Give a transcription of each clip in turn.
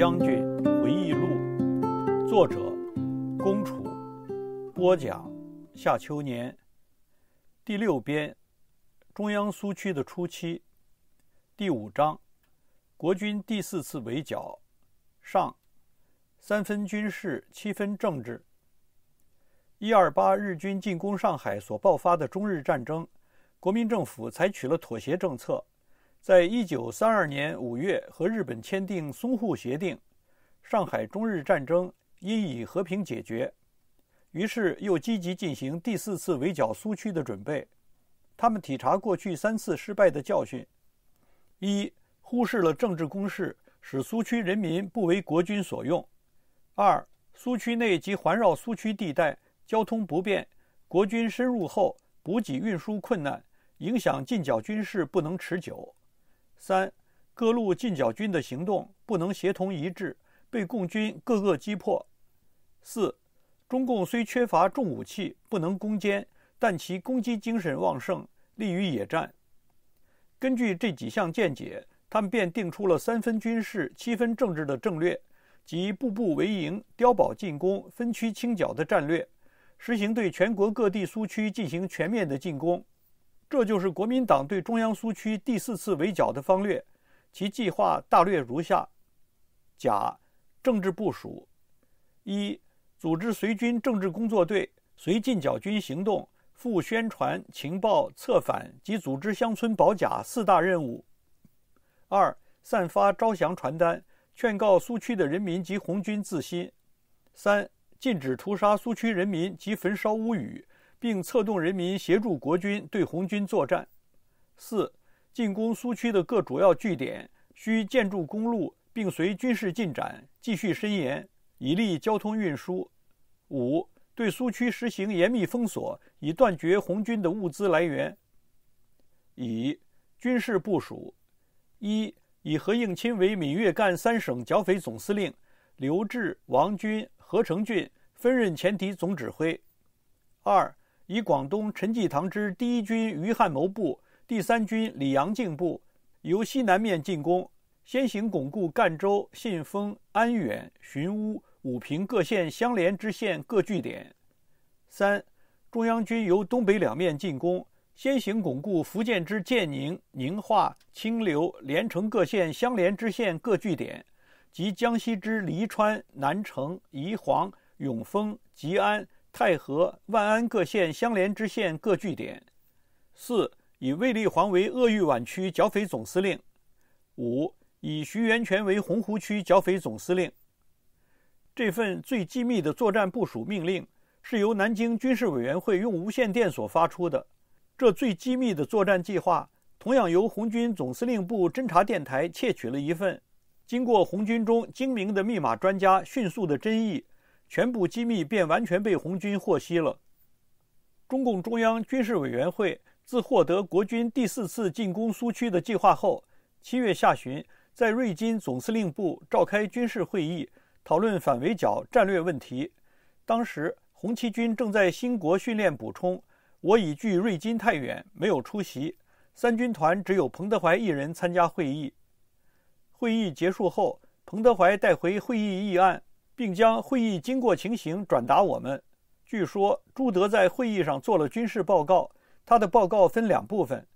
《将军回忆录》，作者：龚楚，播讲：夏秋年。第六编：中央苏区的初期，第五章：国军第四次围剿，上。三分军事，七分政治。一二八日军进攻上海所爆发的中日战争，国民政府采取了妥协政策。在一九三二年五月和日本签订淞沪协定，上海中日战争因已和平解决，于是又积极进行第四次围剿苏区的准备。他们体察过去三次失败的教训：一、忽视了政治攻势，使苏区人民不为国军所用；二、苏区内及环绕苏区地带交通不便，国军深入后补给运输困难，影响进剿军事不能持久。三、各路进剿军的行动不能协同一致，被共军各个击破。四、中共虽缺乏重武器，不能攻坚，但其攻击精神旺盛，利于野战。根据这几项见解，他们便定出了三分军事、七分政治的政略，即步步为营、碉堡进攻、分区清剿的战略，实行对全国各地苏区进行全面的进攻。这就是国民党对中央苏区第四次围剿的方略，其计划大略如下：甲，政治部署；一，组织随军政治工作队，随进剿军行动，赴宣传、情报、策反及组织乡村保甲四大任务；二，散发招降传单，劝告苏区的人民及红军自新；三，禁止屠杀苏区人民及焚烧屋宇。并策动人民协助国军对红军作战。四、进攻苏区的各主要据点，需建筑公路，并随军事进展继续伸延，以利交通运输。五、对苏区实行严密封锁，以断绝红军的物资来源。乙、军事部署：一、以何应钦为闽粤赣三省剿匪总司令，刘峙、王军、何成俊分任前敌总指挥。二、以广东陈济棠之第一军于汉谋部、第三军李阳敬部由西南面进攻，先行巩固赣州、信丰、安远、寻乌、武平各县相连之县各据点；三，中央军由东北两面进攻，先行巩固福建之建宁、宁化、清流、连城各县相连之县各据点，及江西之黎川、南城、宜黄、永丰、吉安。太和万安各县相连之线各据点，四以魏立煌为鄂豫皖区剿匪总司令，五以徐源泉为洪湖区剿匪总司令。这份最机密的作战部署命令是由南京军事委员会用无线电所发出的。这最机密的作战计划同样由红军总司令部侦察电台窃取了一份，经过红军中精明的密码专家迅速的侦译。全部机密便完全被红军获悉了。中共中央军事委员会自获得国军第四次进攻苏区的计划后，七月下旬在瑞金总司令部召开军事会议，讨论反围剿战略问题。当时红七军正在兴国训练补充，我已距瑞金太远，没有出席。三军团只有彭德怀一人参加会议。会议结束后，彭德怀带回会议议案。并将会议经过情形转达我们。据说朱德在会议上做了军事报告，他的报告分两部分：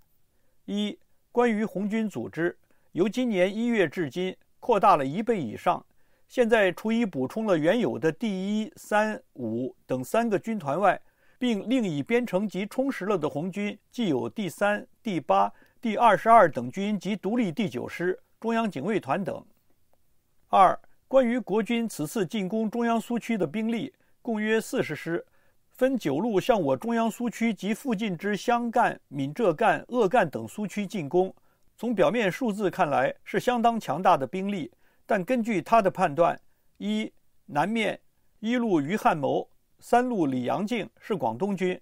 一、关于红军组织，由今年一月至今扩大了一倍以上。现在除已补充了原有的第一、三、五等三个军团外，并另已编成及充实了的红军，既有第三、第八、第二十二等军及独立第九师、中央警卫团等；二、关于国军此次进攻中央苏区的兵力，共约四十师，分九路向我中央苏区及附近之湘赣、闽浙赣、鄂赣等苏区进攻。从表面数字看来，是相当强大的兵力。但根据他的判断，一南面一路于汉谋、三路李阳敬是广东军，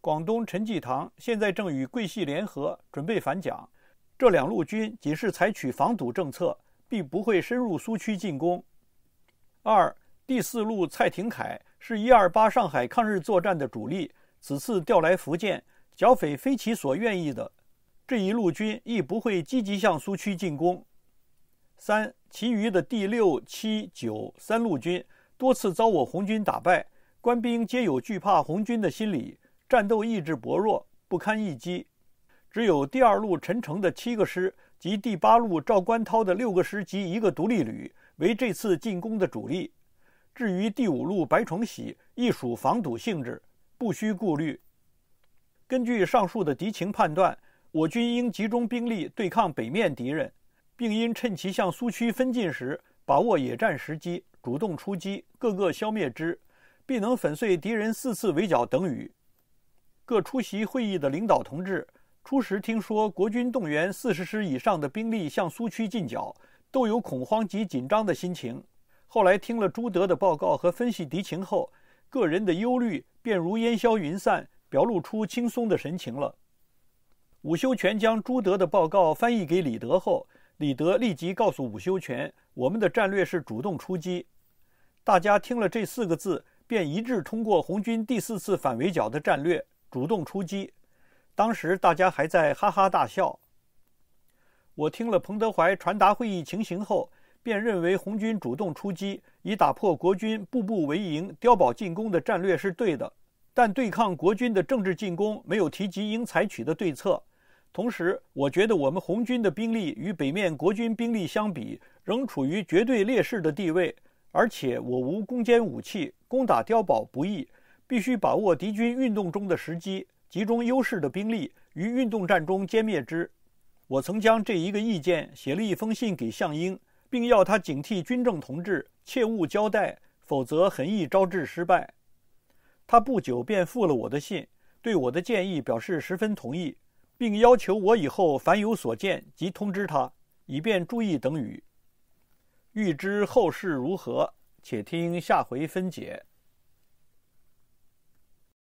广东陈济棠现在正与桂系联合准备反蒋，这两路军仅是采取防堵政策。必不会深入苏区进攻。二第四路蔡廷锴是一二八上海抗日作战的主力，此次调来福建剿匪非其所愿意的，这一路军亦不会积极向苏区进攻。三其余的第六、七、九三路军多次遭我红军打败，官兵皆有惧怕红军的心理，战斗意志薄弱，不堪一击。只有第二路陈诚的七个师。及第八路赵观涛的六个师及一个独立旅为这次进攻的主力，至于第五路白崇禧亦属防堵性质，不需顾虑。根据上述的敌情判断，我军应集中兵力对抗北面敌人，并应趁其向苏区分进时，把握野战时机，主动出击，各个消灭之，必能粉碎敌人四次围剿等语。各出席会议的领导同志。初时听说国军动员四十师以上的兵力向苏区进剿，都有恐慌及紧张的心情。后来听了朱德的报告和分析敌情后，个人的忧虑便如烟消云散，表露出轻松的神情了。伍修权将朱德的报告翻译给李德后，李德立即告诉伍修权：“我们的战略是主动出击。”大家听了这四个字，便一致通过红军第四次反围剿的战略——主动出击。当时大家还在哈哈大笑。我听了彭德怀传达会议情形后，便认为红军主动出击，以打破国军步步为营、碉堡进攻的战略是对的。但对抗国军的政治进攻，没有提及应采取的对策。同时，我觉得我们红军的兵力与北面国军兵力相比，仍处于绝对劣势的地位。而且，我无攻坚武器，攻打碉堡不易，必须把握敌军运动中的时机。集中优势的兵力于运动战中歼灭之。我曾将这一个意见写了一封信给项英，并要他警惕军政同志，切勿交代，否则很易招致失败。他不久便复了我的信，对我的建议表示十分同意，并要求我以后凡有所见即通知他，以便注意等语。欲知后事如何，且听下回分解。